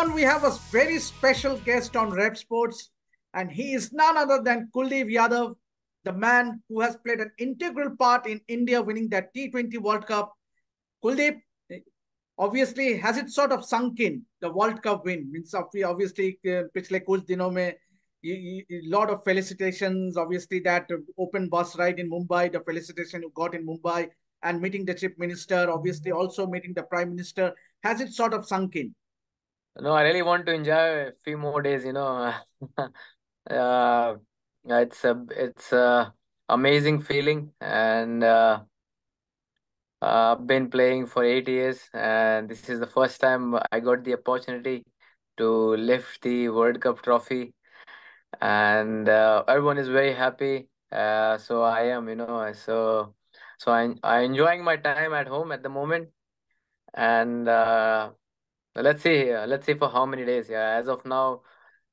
everyone, we have a very special guest on Rep Sports, and he is none other than Kuldeep Yadav, the man who has played an integral part in India winning that T20 World Cup. Kuldeep, obviously, has it sort of sunk in the World Cup win? Means obviously, पिछले कुछ दिनों a lot of felicitations. Obviously, that open bus ride in Mumbai, the felicitation you got in Mumbai, and meeting the chief minister. Obviously, also meeting the prime minister. Has it sort of sunk in? No, I really want to enjoy a few more days. You know, uh, uh, it's a it's a amazing feeling, and uh, uh, I've been playing for eight years, and this is the first time I got the opportunity to lift the World Cup trophy, and uh, everyone is very happy. Uh, so I am, you know, so so I I enjoying my time at home at the moment, and. Uh, Let's see here. Let's see for how many days. Yeah, as of now,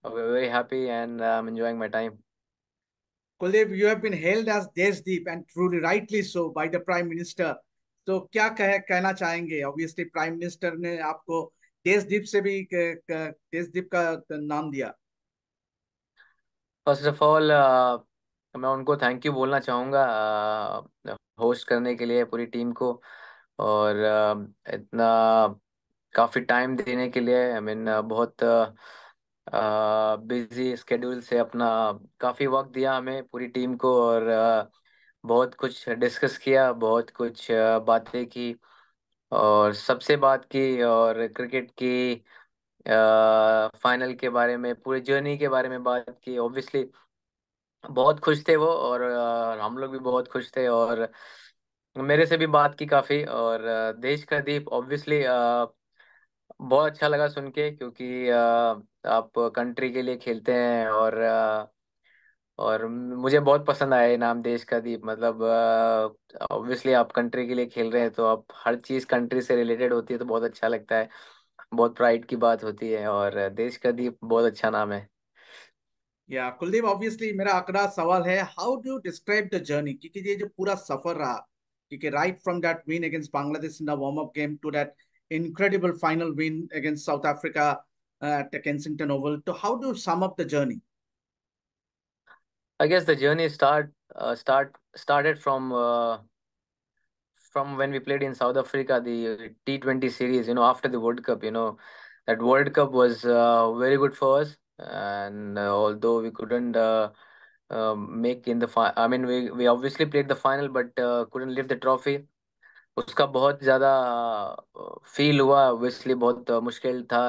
we're very happy and I'm enjoying my time. Kuldeep you have been hailed as Deshdeep and truly rightly so by the prime minister तो क्या कह कहना चाहेंगे obviously prime minister ने आपको देशदीप से भी देशदीप का नाम दिया फर्स्ट ऑफ ऑल मैं उनको थैंक यू बोलना चाहूँगा होस्ट uh, करने के लिए पूरी टीम को और uh, इतना काफ़ी टाइम देने के लिए आई मीन बहुत बिजी स्केड्यूल से अपना काफ़ी वक्त दिया हमें पूरी टीम को और uh, बहुत कुछ डिस्कस किया बहुत कुछ uh, बातें की और सबसे बात की और क्रिकेट की फाइनल के बारे में पूरी जर्नी के बारे में बात की ऑब्वियसली बहुत खुश थे वो और अ, हम लोग भी बहुत खुश थे और मेरे से भी बात की काफ़ी और देश का दीप ऑब्वियसली बहुत अच्छा लगा सुन के क्योंकि आप कंट्री के लिए खेलते हैं और और मुझे बहुत पसंद आया ये नाम देश का दीप मतलब ऑब्वियसली आप कंट्री के लिए खेल रहे हैं तो आप हर चीज़ कंट्री से रिलेटेड होती है तो बहुत अच्छा लगता है बहुत प्राइड की बात होती है और देश का दीप बहुत अच्छा नाम है या कुलदीप ऑब्वियसली मेरा आंकड़ा सवाल है how do you describe the journey क्योंकि ये जो पूरा सफर रहा क्योंकि right from that win against Bangladesh in the warm up game to that incredible final win against South Africa uh, at the Kensington Oval. So how do you sum up the journey? I guess the journey start uh, start started from uh, from when we played in South Africa the T20 series. You know, after the World Cup, you know that World Cup was uh, very good for us, and uh, although we couldn't. Uh, make in the final, I mean, we we obviously played the final, but couldn't lift the trophy. उसका बहुत ज़्यादा feel हुआ obviously बहुत मुश्किल था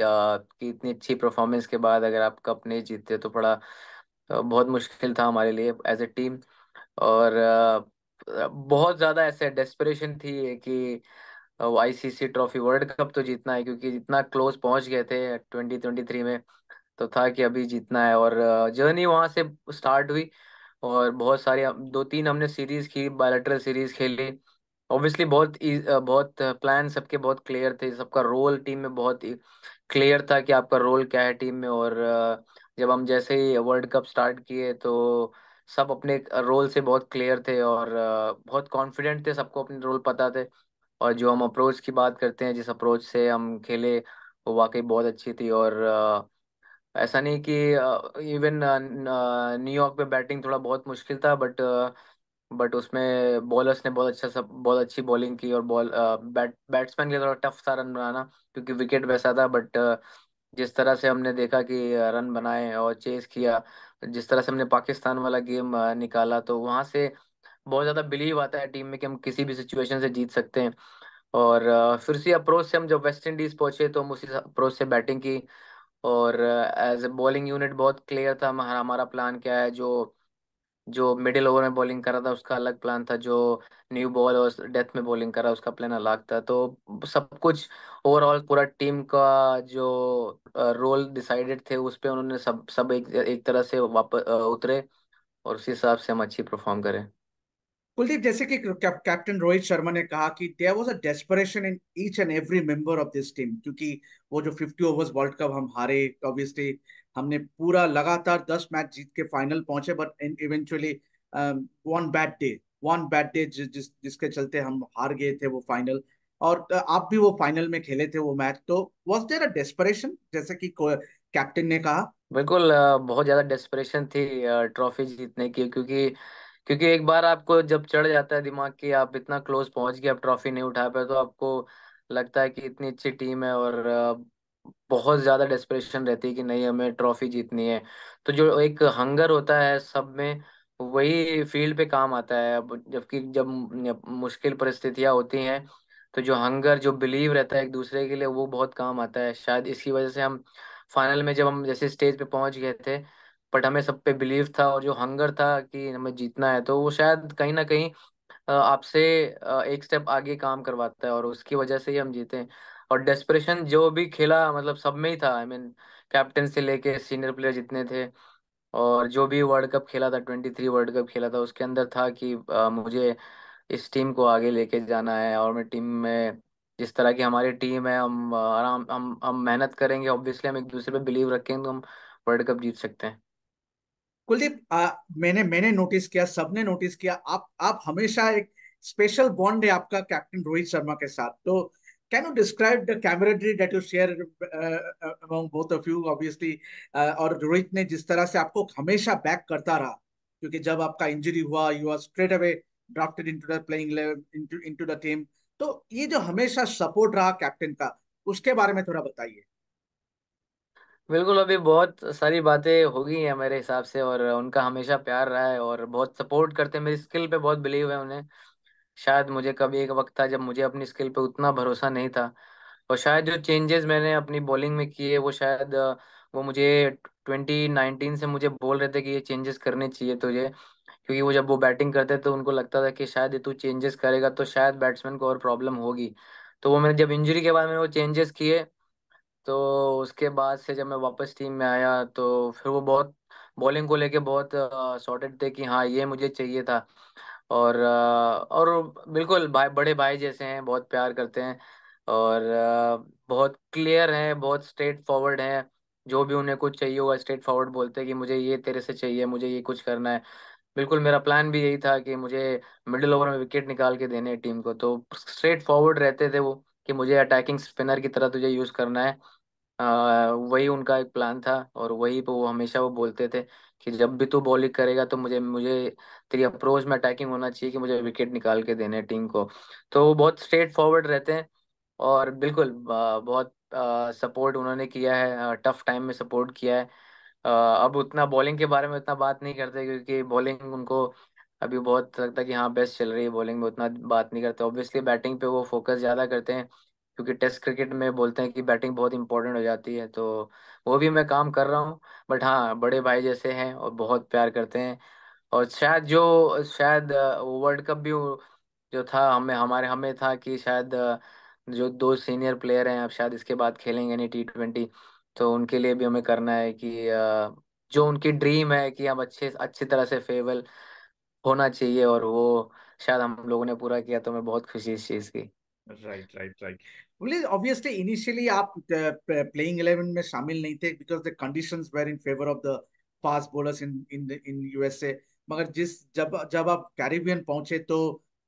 कि इतनी अच्छी परफॉर्मेंस के बाद अगर आप कप नहीं जीतते तो बड़ा बहुत मुश्किल था हमारे लिए एज ए टीम और बहुत ज़्यादा ऐसे डेस्परेशन थी कि आईसीसी ट्रॉफी वर्ल्ड कप तो जीतना है क्योंकि इतना क्लोज पहुंच गए थे 2023 में तो था कि अभी जीतना है और जर्नी वहां से स्टार्ट हुई और बहुत सारी दो तीन हमने सीरीज की बायोलेटरल सीरीज खेली ऑब्वियसली बहुत e, बहुत प्लान सबके बहुत क्लियर थे सबका रोल टीम में बहुत क्लियर e, था कि आपका रोल क्या है टीम में और जब हम जैसे ही वर्ल्ड कप स्टार्ट किए तो सब अपने रोल से बहुत क्लियर थे और बहुत कॉन्फिडेंट थे सबको अपने रोल पता थे और जो हम अप्रोच की बात करते हैं जिस अप्रोच से हम खेले वो वाकई बहुत अच्छी थी और ऐसा नहीं कि इवन न्यूयॉर्क पे बैटिंग थोड़ा बहुत मुश्किल था बट बट उसमें बॉलर्स ने बहुत अच्छा सब बहुत अच्छी बॉलिंग की और बॉल बैट बैट्समैन के लिए थोड़ा टफ था रन बनाना क्योंकि विकेट वैसा था बट जिस तरह से हमने देखा कि रन बनाए और चेस किया जिस तरह से हमने पाकिस्तान वाला गेम निकाला तो वहाँ से बहुत ज़्यादा बिलीव आता है टीम में कि हम किसी भी सिचुएशन से जीत सकते हैं और फिर उसी अप्रोच से हम जब वेस्ट इंडीज़ पहुंचे तो हम उसी अप्रोच से बैटिंग की और एज ए बॉलिंग यूनिट बहुत क्लियर था हमारा प्लान क्या है जो जो मिडिल ओवर में बॉलिंग कर रहा था उसका अलग प्लान था जो न्यू बॉल और डेथ में बॉलिंग कर रहा उसका प्लान अलग था तो सब कुछ ओवरऑल पूरा टीम का जो रोल डिसाइडेड थे उस पे उन्होंने सब सब एक एक तरह से वापस उतरे और उसी हिसाब से हम अच्छी परफॉर्म करें कुलदीप जैसे कि कैप्टन रोहित शर्मा ने कहा कि there was a desperation in each and every member of this team क्योंकि वो जो 50 ओवर्स वर्ल्ड कप हम हारे ऑब्वियसली हमने पूरा लगातार 10 मैच जीत के फाइनल पहुंचे but eventually one bad day one bad day जिस जिसके चलते हम हार गए थे वो फाइनल और आप भी वो फाइनल में खेले थे वो मैच तो वाज देयर अ डेस्परेशन जैसे कि कैप्टन ने कहा बिल्कुल बहुत ज्यादा डेस्परेशन थी ट्रॉफी जीतने की क्योंकि क्योंकि एक बार आपको जब चढ़ जाता है दिमाग की आप इतना क्लोज पहुंच गए आप ट्रॉफी नहीं उठा पाए तो आपको लगता है कि इतनी अच्छी टीम है और बहुत ज़्यादा डेस्परेशन रहती है कि नहीं हमें ट्रॉफी जीतनी है तो जो एक हंगर होता है सब में वही फील्ड पे काम आता है अब जबकि जब मुश्किल परिस्थितियां होती हैं तो जो हंगर जो बिलीव रहता है एक दूसरे के लिए वो बहुत काम आता है शायद इसकी वजह से हम फाइनल में जब हम जैसे स्टेज पे पहुंच गए थे बट हमें सब पे बिलीव था और जो हंगर था कि हमें जीतना है तो वो शायद कहीं ना कहीं आपसे एक स्टेप आगे काम करवाता है और उसकी वजह से ही हम जीते हैं और डेस्परेशन जो भी खेला मतलब सब में ही था आई मीन कैप्टन से लेके सीनियर प्लेयर जितने थे और जो भी वर्ल्ड कप खेला था ट्वेंटी थ्री वर्ल्ड कप खेला था उसके अंदर था कि आ, मुझे इस टीम को आगे लेके जाना है और मैं टीम में जिस तरह की हमारी टीम है हम आराम हम हम मेहनत करेंगे ऑब्वियसली हम एक दूसरे पे बिलीव रखेंगे तो हम वर्ल्ड कप जीत सकते हैं कुलदीप मैंने मैंने नोटिस किया सबने नोटिस किया आप आप हमेशा एक स्पेशल बॉन्ड है आपका कैप्टन रोहित शर्मा के साथ तो can you describe the camaraderie that you share among both of you obviously और रोहित ने जिस तरह से आपको हमेशा बैक करता रहा क्योंकि जब आपका इंजरी हुआ you are straight away drafted into the playing into into the team तो ये जो हमेशा सपोर्ट रहा कैप्टन का उसके बारे में थोड़ा बताइए बिल्कुल अभी बहुत सारी बातें हो गई हैं मेरे हिसाब से और उनका हमेशा प्यार रहा है और बहुत सपोर्ट करते हैं मेरी स्किल पे बहुत बिलीव है उन्हें शायद मुझे कभी एक वक्त था जब मुझे अपनी स्किल पे उतना भरोसा नहीं था और शायद जो चेंजेस मैंने अपनी बॉलिंग में किए वो शायद वो मुझे ट्वेंटी नाइनटीन से मुझे बोल रहे थे कि ये चेंजेस करने चाहिए तुझे क्योंकि वो जब वो बैटिंग करते तो उनको लगता था कि शायद ये तू चेंजेस करेगा तो शायद बैट्समैन को और प्रॉब्लम होगी तो वो मैंने जब इंजरी के बाद मैंने वो चेंजेस किए तो उसके बाद से जब मैं वापस टीम में आया तो फिर वो बहुत बॉलिंग को लेके बहुत सॉर्टेड थे कि हाँ ये मुझे चाहिए था और और बिल्कुल भाई बड़े भाई जैसे हैं बहुत प्यार करते हैं और बहुत क्लियर हैं बहुत स्ट्रेट फॉरवर्ड हैं जो भी उन्हें कुछ चाहिए होगा स्ट्रेट फॉरवर्ड बोलते हैं कि मुझे ये तेरे से चाहिए मुझे ये कुछ करना है बिल्कुल मेरा प्लान भी यही था कि मुझे मिडिल ओवर में विकेट निकाल के देने टीम को तो स्ट्रेट फॉरवर्ड रहते थे वो कि मुझे अटैकिंग स्पिनर की तरह तुझे यूज़ करना है वही उनका एक प्लान था और वही वो हमेशा वो बोलते थे कि जब भी तू बॉलिंग करेगा तो मुझे मुझे तेरी अप्रोच में अटैकिंग होना चाहिए कि मुझे विकेट निकाल के देने टीम को तो वो बहुत स्ट्रेट फॉरवर्ड रहते हैं और बिल्कुल बहुत सपोर्ट उन्होंने किया है टफ टाइम में सपोर्ट किया है अब उतना बॉलिंग के बारे में उतना बात नहीं करते क्योंकि बॉलिंग उनको अभी बहुत लगता है कि हाँ बेस्ट चल रही है बॉलिंग में उतना बात नहीं करते ऑब्वियसली बैटिंग पे वो फोकस ज़्यादा करते हैं क्योंकि टेस्ट क्रिकेट में बोलते हैं कि बैटिंग बहुत इंपॉर्टेंट हो जाती है तो वो भी मैं काम कर रहा हूँ बट हाँ बड़े भाई जैसे हैं और बहुत प्यार करते हैं और शायद जो शायद वर्ल्ड कप भी जो था हमें हमारे हमें था कि शायद जो दो सीनियर प्लेयर हैं अब शायद इसके बाद खेलेंगे नहीं टी ट्वेंटी तो उनके लिए भी हमें करना है कि जो उनकी ड्रीम है कि हम अच्छे अच्छी तरह से फेवल होना चाहिए और वो शायद हम लोगों ने पूरा किया तो मैं बहुत खुशी इस चीज़ की राइट राइट राइट बोले ऑब्वियसली इनिशियली आप प्लेइंग इलेवन में शामिल नहीं थे because the conditions were in favour of the fast bowlers in in in USA मगर जिस जब जब आप कैरिबियन पहुंचे तो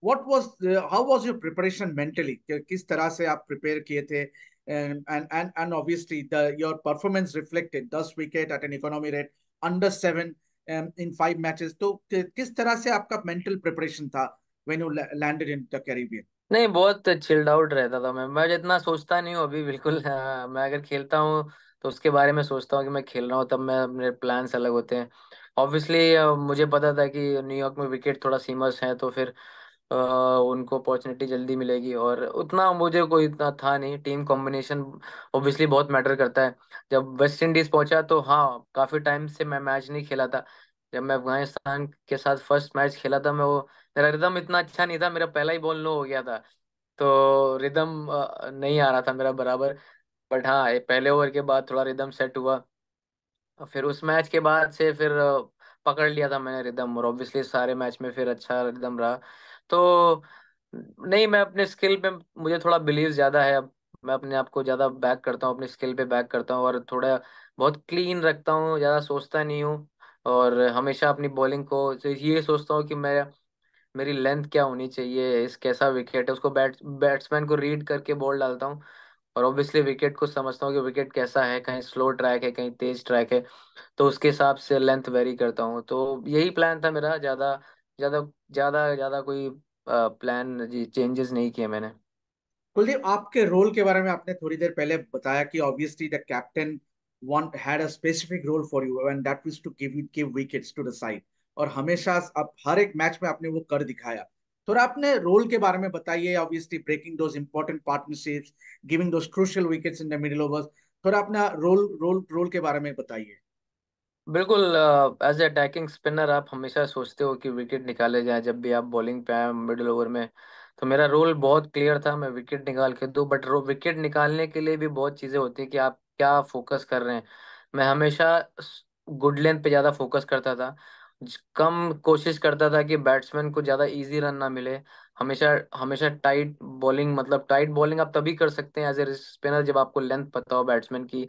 what was how was your preparation mentally किस तरह से आप प्रिपेयर किए थे and and and obviously the your performance reflected ten wicket at an economy rate under seven in five matches तो किस तरह से आपका मेंटल प्रिपरेशन था when you landed in the Caribbean नहीं बहुत चिल्ड आउट रहता था मैं मैं इतना सोचता नहीं हूँ अभी बिल्कुल हाँ, मैं अगर खेलता हूँ तो उसके बारे में सोचता हूँ कि मैं खेल रहा हूँ तब मैं मेरे प्लान्स अलग होते हैं ऑब्वियसली मुझे पता था कि न्यूयॉर्क में विकेट थोड़ा सीमस है तो फिर उनको अपॉर्चुनिटी जल्दी मिलेगी और उतना मुझे कोई इतना था नहीं टीम कॉम्बिनेशन ऑब्वियसली बहुत मैटर करता है जब वेस्ट इंडीज पहुंचा तो हाँ काफी टाइम से मैं मैच नहीं खेला था जब मैं अफगानिस्तान के साथ फर्स्ट मैच खेला था मैं वो मेरा रिदम इतना अच्छा नहीं था मेरा पहला ही बॉल नो हो गया था तो रिदम नहीं आ रहा था मेरा बराबर बट हाँ पहले ओवर के बाद थोड़ा रिदम सेट हुआ फिर उस मैच के बाद से फिर पकड़ लिया था मैंने रिदम और ऑब्वियसली सारे मैच में फिर अच्छा रिदम रहा तो नहीं मैं अपने स्किल पे मुझे थोड़ा बिलीव ज्यादा है अब मैं अपने आप को ज्यादा बैक करता हूँ अपने स्किल पे बैक करता हूँ और थोड़ा बहुत क्लीन रखता हूँ ज्यादा सोचता नहीं हूँ और हमेशा अपनी बॉलिंग को ये सोचता हूँ कि मैं मेरी लेंथ क्या होनी चाहिए इस कैसा विकेट है उसको बैट बैट्समैन को रीड करके बॉल डालता हूँ और ऑब्वियसली विकेट को समझता हूँ कि विकेट कैसा है कहीं स्लो ट्रैक है कहीं तेज ट्रैक है तो उसके हिसाब से लेंथ वेरी करता हूँ तो यही प्लान था मेरा ज़्यादा ज्यादा ज्यादा ज्यादा कोई प्लान जी चेंजेस नहीं किए मैंने कुलदीप आपके रोल के बारे में आपने थोड़ी देर पहले बताया कि obviously the captain want had a specific role for you and that was to give you give wickets to the side और हमेशा आप हर एक मैच में आपने वो कर दिखाया थोड़ा आपने रोल के बारे में बताइए obviously breaking those important partnerships giving those crucial wickets in the middle overs थोड़ा अपना रोल रोल रोल के बारे में बताइए बिल्कुल एज ए अटैकिंग स्पिनर आप हमेशा सोचते हो कि विकेट निकाले जाए जब भी आप बॉलिंग पे आए मिडिल ओवर में तो मेरा रोल बहुत क्लियर था मैं विकेट निकाल के दूं बट विकेट निकालने के लिए भी बहुत चीज़ें होती हैं कि आप क्या फोकस कर रहे हैं मैं हमेशा गुड लेंथ पे ज़्यादा फोकस करता था कम कोशिश करता था कि बैट्समैन को ज़्यादा इजी रन ना मिले हमेशा हमेशा टाइट बॉलिंग मतलब टाइट बॉलिंग आप तभी कर सकते हैं एज ए स्पिनर जब आपको लेंथ पता हो बैट्समैन की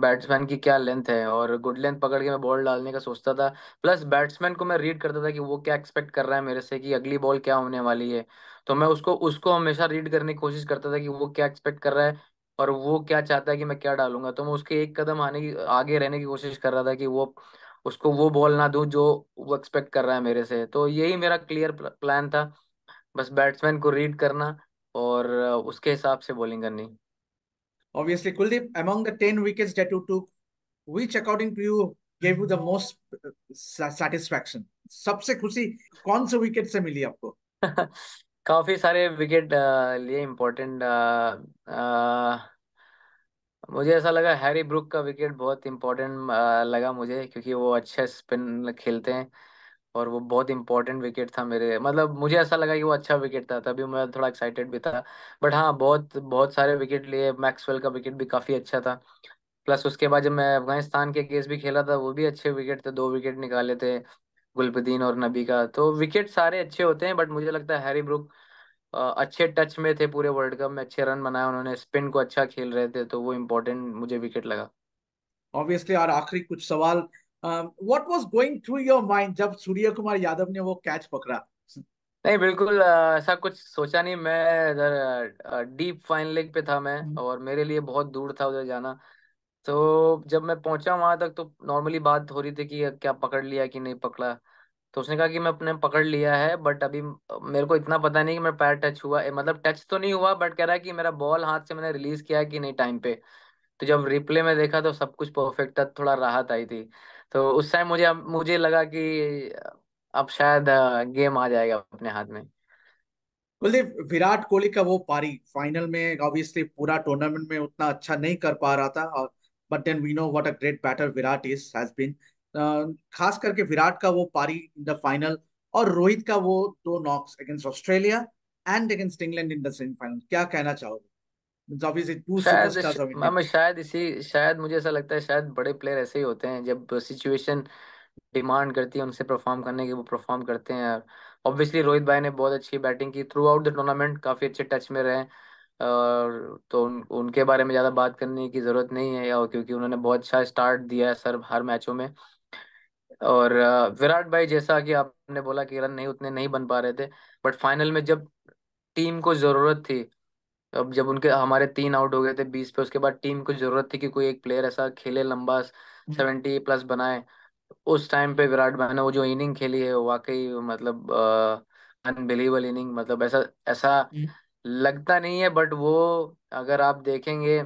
बैट्समैन की क्या लेंथ है और गुड लेंथ पकड़ के मैं बॉल डालने का सोचता था प्लस बैट्समैन को मैं रीड करता था कि वो क्या एक्सपेक्ट कर रहा है मेरे से कि अगली बॉल क्या होने वाली है तो मैं उसको उसको हमेशा रीड करने की कोशिश करता था कि वो क्या एक्सपेक्ट कर रहा है और वो क्या चाहता है कि मैं क्या डालूंगा तो मैं उसके एक कदम आने की आगे रहने की कोशिश कर रहा था कि वो उसको वो बॉल ना दू जो वो एक्सपेक्ट कर रहा है मेरे से तो यही मेरा क्लियर प्लान था बस बैट्समैन को रीड करना और उसके हिसाब से बॉलिंग करनी Obviously, Kuldeep, among the 10 wickets that you took, which according to you gave you the most satisfaction? सबसे खुशी कौन से विकेट से मिली आपको काफी सारे विकेट लिए इम्पोर्टेंट मुझे ऐसा लगा हैरी ब्रुक का विकेट बहुत इम्पोर्टेंट लगा मुझे क्योंकि वो अच्छे स्पिन खेलते हैं और वो बहुत इंपॉर्टेंट विकेट था मेरे मतलब मुझे ऐसा लगा कि वो अच्छा विकेट था तभी मैं थोड़ा एक्साइटेड भी था बट हाँ बहुत बहुत सारे विकेट लिए मैक्सवेल का विकेट भी काफ़ी अच्छा था प्लस उसके बाद जब मैं अफगानिस्तान के केस भी खेला था वो भी अच्छे विकेट थे दो विकेट निकाले थे गुलबुद्दीन और नबी का तो विकेट सारे अच्छे होते हैं बट मुझे लगता है हैरी ब्रुक अच्छे टच में थे पूरे वर्ल्ड कप में अच्छे रन बनाए उन्होंने स्पिन को अच्छा खेल रहे थे तो वो इम्पोर्टेंट मुझे विकेट लगा ऑब्वियसली यार आखिरी कुछ सवाल what was going through your mind जब सूर्य कुमार यादव ने वो कैच पकड़ा नहीं बिल्कुल ऐसा कुछ सोचा नहीं मैं इधर डीप फाइन लेग पे था मैं हम्म। और मेरे लिए बहुत दूर था उधर जाना तो जब मैं पहुंचा वहां तक तो नॉर्मली बात हो रही थी कि क्या पकड़ लिया कि नहीं पकड़ा तो उसने कहा कि मैं अपने पकड़ लिया है बट अभी मेरे को इतना पता नहीं कि मेरा पैर टच हुआ मतलब टच तो नहीं हुआ बट कह रहा है कि मेरा बॉल हाथ से मैंने रिलीज किया कि नहीं टाइम पे तो जब रिप्ले में देखा तो सब कुछ परफेक्ट था थोड़ा राहत आई थी तो उस टाइम मुझे मुझे लगा कि अब शायद गेम आ जाएगा अपने हाथ में कुलदीप विराट कोहली का वो पारी फाइनल में ऑब्वियसली पूरा टूर्नामेंट में उतना अच्छा नहीं कर पा रहा था और but then we know what a great batter Virat is has been खास करके विराट का वो पारी इन द फाइनल और रोहित का वो दो knocks against Australia and against England in the semifinal क्या कहना चाहोगे शायद मैं शायद इसी शायद मुझे ऐसा लगता है शायद बड़े प्लेयर ऐसे ही होते हैं जब सिचुएशन डिमांड करती है उनसे परफॉर्म करने की वो परफॉर्म करते हैं ऑब्वियसली रोहित भाई ने बहुत अच्छी बैटिंग की थ्रू आउट द टूर्नामेंट काफी अच्छे टच में रहे और तो उन, उनके बारे में ज़्यादा बात करने की ज़रूरत नहीं है और क्योंकि उन्होंने बहुत अच्छा स्टार्ट दिया है सर हर मैचों में और विराट भाई जैसा कि आपने बोला कि रन नहीं उतने नहीं बन पा रहे थे बट फाइनल में जब टीम को ज़रूरत थी अब जब उनके हमारे तीन आउट हो गए थे बीस पे उसके बाद टीम को जरूरत थी कि कोई एक प्लेयर ऐसा खेले लंबा हम्म। सेवेंटी प्लस बनाए उस टाइम पे विराट भाई ने वो जो इनिंग खेली है वाकई मतलब अनबिलीवेबल इनिंग मतलब ऐसा ऐसा हम्म। लगता नहीं है बट वो अगर आप देखेंगे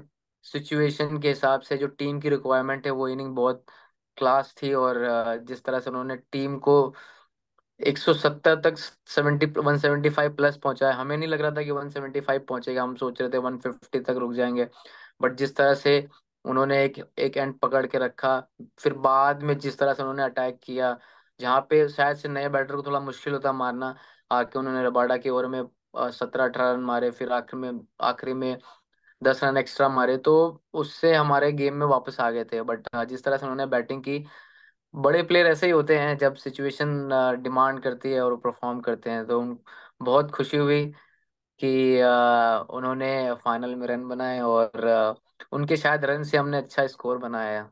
सिचुएशन के हिसाब से जो टीम की रिक्वायरमेंट है वो इनिंग बहुत क्लास थी और जिस तरह से उन्होंने टीम को 170 तक 70 175 प्लस पहुंचा है हमें नहीं लग रहा था कि 175 पहुंचेगा हम सोच रहे थे 150 तक रुक जाएंगे बट जिस तरह से उन्होंने एक एक एंड पकड़ के रखा फिर बाद में जिस तरह से उन्होंने अटैक किया जहां पे शायद से नए बैटर को थोड़ा मुश्किल होता मारना आके उन्होंने रबाडा के ओवर में सत्रह अठारह रन मारे फिर आखिर में आखिरी में दस रन एक्स्ट्रा मारे तो उससे हमारे गेम में वापस आ गए थे बट जिस तरह से उन्होंने बैटिंग की बड़े प्लेयर ऐसे ही होते हैं जब सिचुएशन डिमांड करती है और परफॉर्म करते हैं तो उन बहुत खुशी हुई कि अ, उन्होंने फाइनल में रन बनाए और अ, उनके शायद रन से हमने अच्छा स्कोर बनाया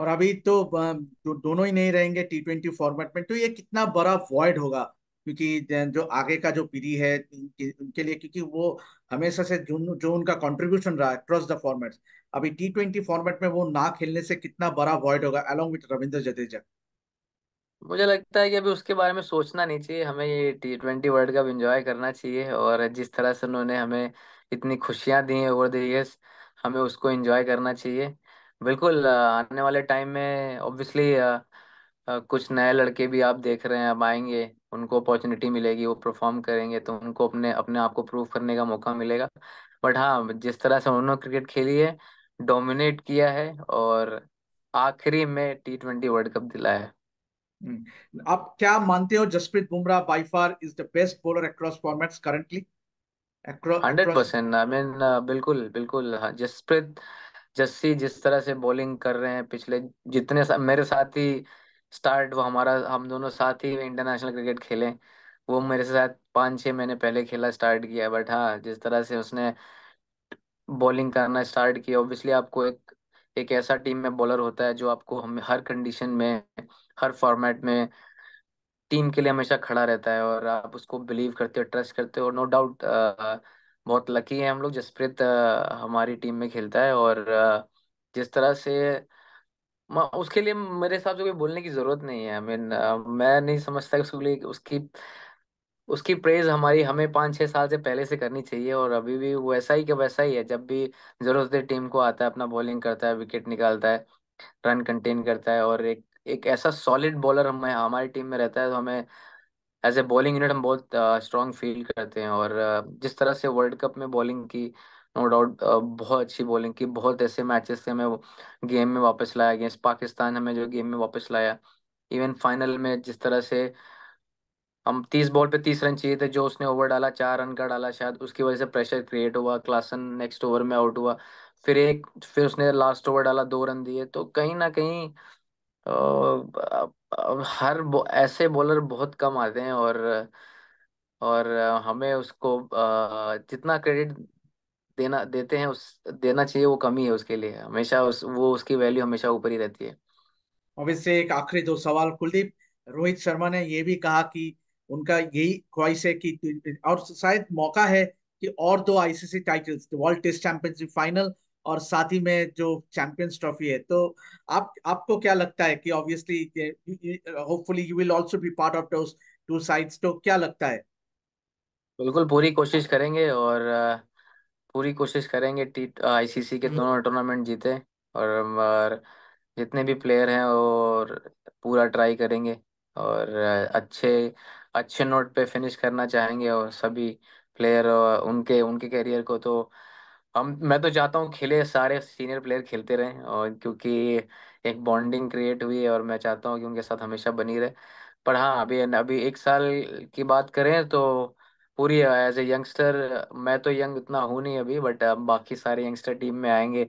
और अभी तो अ, दो, दोनों ही नहीं रहेंगे टी ट्वेंटी फॉर्मेट में तो ये कितना बड़ा वॉइड होगा क्योंकि जो आगे का जो पीढ़ी है उनके लिए क्योंकि वो हमेशा से जो जो उनका कंट्रीब्यूशन रहा है अक्रॉस द फॉर्मेट्स अभी टी ट्वेंटी फॉर्मेट में वो ना खेलने से कितना बड़ा वॉइड होगा अलोंग विथ रविंद्र जडेजा मुझे लगता है कि अभी उसके बारे में सोचना नहीं चाहिए हमें ये T twenty world cup enjoy करना चाहिए और जिस तरह से उन्होंने हमें इतनी खुशियां दी हैं ओवर द ईयर्स हमें उसको इंजॉय करना चाहिए बिल्कुल आने वाले टाइम में ऑब्वियसली कुछ नए लड़के भी आप देख रहे हैं अब आएंगे उनको अपॉर्चुनिटी मिलेगी वो परफॉर्म करेंगे तो उनको अपने अपने आप को प्रूव करने का मौका मिलेगा बट हाँ जिस तरह से उन्होंने क्रिकेट खेली है डोमिनेट किया है और आखिरी में टी ट्वेंटी वर्ल्ड कप दिलाया है हम्म, आप क्या मानते हो Jasprit Bumrah by far is the best bowler across formats currently hundred percent I mean बिल्कुल बिल्कुल हाँ, जसप्रीत जस्सी जिस तरह से बॉलिंग कर रहे हैं पिछले जितने सा, मेरे साथ ही स्टार्ट वो हमारा हम दोनों साथ ही इंटरनेशनल क्रिकेट खेले वो मेरे साथ पांच छह महीने पहले खेला स्टार्ट किया बट हाँ जिस तरह से उसने बॉलिंग करना स्टार्ट की ऑब्वियसली आपको एक एक ऐसा टीम में बॉलर होता है जो आपको हम हर कंडीशन में हर फॉर्मेट में टीम के लिए हमेशा खड़ा रहता है और आप उसको बिलीव करते हो ट्रस्ट करते हो नो डाउट बहुत लकी है हम लोग जसप्रीत हमारी टीम में खेलता है और आ, जिस तरह से उसके लिए मेरे हिसाब से कोई बोलने की जरूरत नहीं है आई I मीन mean, मैं नहीं समझता उसके लिए उसकी उसकी प्रेज हमारी हमें पाँच छः साल से पहले से करनी चाहिए और अभी भी वैसा ही का वैसा ही है जब भी जरूरत से टीम को आता है अपना बॉलिंग करता है विकेट निकालता है रन कंटेन करता है और एक एक ऐसा सॉलिड बॉलर हमें हमारी टीम में रहता है तो हमें एज ए बॉलिंग यूनिट हम बहुत स्ट्रांग फील करते हैं और uh, जिस तरह से वर्ल्ड कप में बॉलिंग की नो no डाउट बहुत अच्छी बॉलिंग की बहुत ऐसे मैचेस थे हमें गेम में वापस लाया अगेंस्ट पाकिस्तान हमें जो गेम में वापस लाया इवन फाइनल में जिस तरह से हम तीस बॉल पे तीस रन चाहिए थे जो उसने ओवर डाला चार रन का डाला शायद उसकी वजह से प्रेशर क्रिएट हुआ क्लासन नेक्स्ट ओवर में आउट हुआ फिर एक फिर उसने लास्ट ओवर डाला दो रन दिए तो कहीं ना कहीं आ, हर बो, ऐसे बॉलर बहुत कम आते हैं और और हमें उसको आ, जितना क्रेडिट देना देते हैं उस देना चाहिए वो कमी है उसके लिए हमेशा उस वो उसकी वैल्यू हमेशा ऊपर ही रहती है ऑब्वियसली एक आखिरी दो सवाल कुलदीप रोहित शर्मा ने ये भी कहा कि उनका यही ख्वाहिश है कि और शायद मौका है कि और दो ICC titles world test championship final और साथ ही में जो चैंपियंस ट्रॉफी है तो आप आपको क्या लगता है कि obviously hopefully you will also be part of those two sides तो क्या लगता है बिल्कुल पूरी कोशिश करेंगे और पूरी कोशिश करेंगे टी आईसीसी के हम्म। दोनों टूर्नामेंट जीते और जितने भी प्लेयर हैं और पूरा ट्राई करेंगे और अच्छे अच्छे नोट पे फिनिश करना चाहेंगे और सभी प्लेयर उनके उनके करियर को तो हम मैं तो चाहता हूँ खेले सारे सीनियर प्लेयर खेलते रहें और क्योंकि एक बॉन्डिंग क्रिएट हुई है और मैं चाहता हूँ कि उनके साथ हमेशा बनी रहे पर हाँ अभी अभी एक साल की बात करें तो पूरी एज ए यंगस्टर मैं तो यंग इतना हूँ नहीं अभी बट बाकी सारे यंगस्टर टीम में आएंगे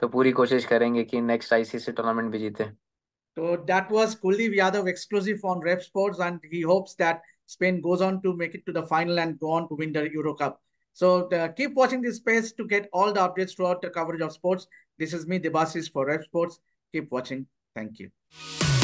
तो पूरी कोशिश करेंगे कि नेक्स्ट आईसीसी टूर्नामेंट भी जीते So that was Kuldeep Yadav exclusive on Rep Sports, and he hopes that Spain goes on to make it to the final and go on to win the Euro Cup. So uh, keep watching this space to get all the updates throughout the coverage of sports. This is me, Debasis, for Rep Sports. Keep watching. Thank you.